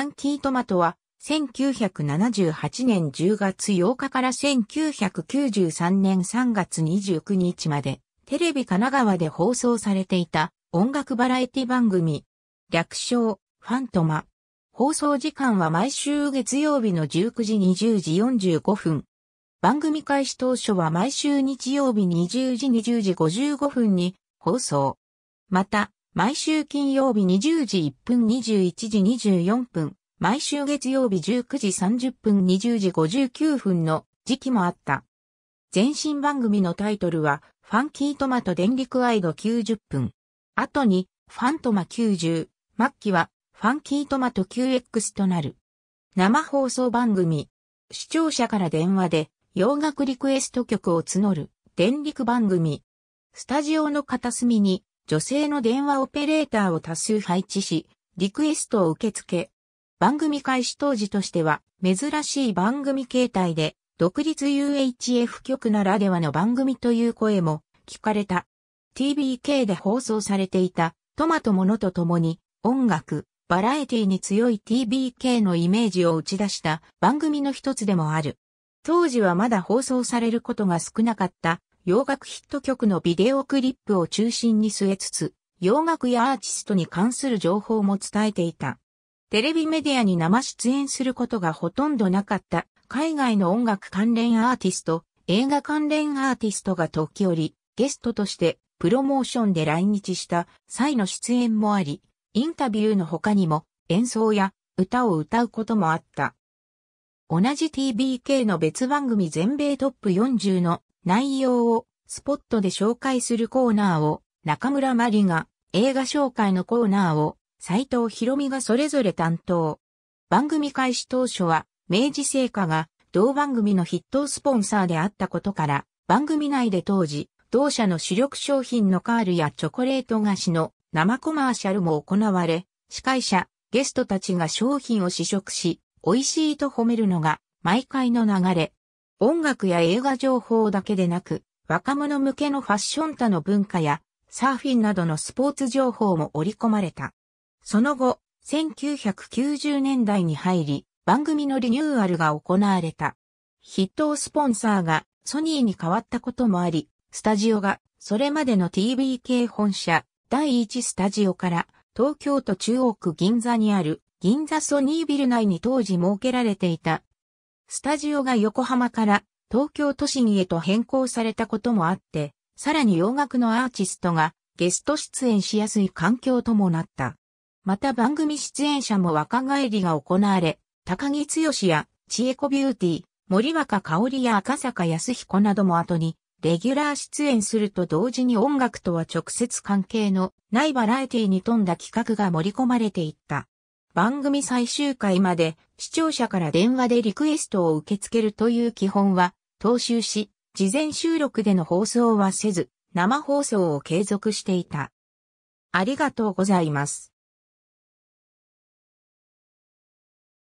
ァンティトマトは、1978年10月8日から1993年3月29日まで、テレビ神奈川で放送されていた音楽バラエティ番組、略称、ファントマ。放送時間は毎週月曜日の19時20時45分。番組開始当初は毎週日曜日20時20時55分に放送。また、毎週金曜日20時1分21時24分、毎週月曜日19時30分20時59分の時期もあった。前身番組のタイトルは、ファンキートマト電力アイド90分。後に、ファントマ90、末期は、ファンキートマト 9X となる。生放送番組。視聴者から電話で、洋楽リクエスト曲を募る、電力番組。スタジオの片隅に、女性の電話オペレーターを多数配置し、リクエストを受け付け、番組開始当時としては、珍しい番組形態で、独立 UHF 局ならではの番組という声も聞かれた。TBK で放送されていたトマトものとともに音楽、バラエティに強い TBK のイメージを打ち出した番組の一つでもある。当時はまだ放送されることが少なかった洋楽ヒット曲のビデオクリップを中心に据えつつ、洋楽やアーティストに関する情報も伝えていた。テレビメディアに生出演することがほとんどなかった海外の音楽関連アーティスト、映画関連アーティストが時折ゲストとしてプロモーションで来日した際の出演もあり、インタビューの他にも演奏や歌を歌うこともあった。同じ TBK の別番組全米トップ40の内容をスポットで紹介するコーナーを中村まりが映画紹介のコーナーを斎藤博美がそれぞれ担当。番組開始当初は明治製菓が同番組の筆頭スポンサーであったことから番組内で当時同社の主力商品のカールやチョコレート菓子の生コマーシャルも行われ司会者、ゲストたちが商品を試食し、美味しいと褒めるのが毎回の流れ。音楽や映画情報だけでなく、若者向けのファッション他の文化や、サーフィンなどのスポーツ情報も織り込まれた。その後、1990年代に入り、番組のリニューアルが行われた。筆頭スポンサーがソニーに変わったこともあり、スタジオがそれまでの TBK 本社第1スタジオから東京都中央区銀座にある銀座ソニービル内に当時設けられていた。スタジオが横浜から東京都心へと変更されたこともあって、さらに洋楽のアーティストがゲスト出演しやすい環境ともなった。また番組出演者も若返りが行われ、高木剛や千恵子ビューティー、森若香織や赤坂康彦なども後に、レギュラー出演すると同時に音楽とは直接関係のないバラエティに富んだ企画が盛り込まれていった。番組最終回まで視聴者から電話でリクエストを受け付けるという基本は踏襲し、事前収録での放送はせず、生放送を継続していた。ありがとうございます。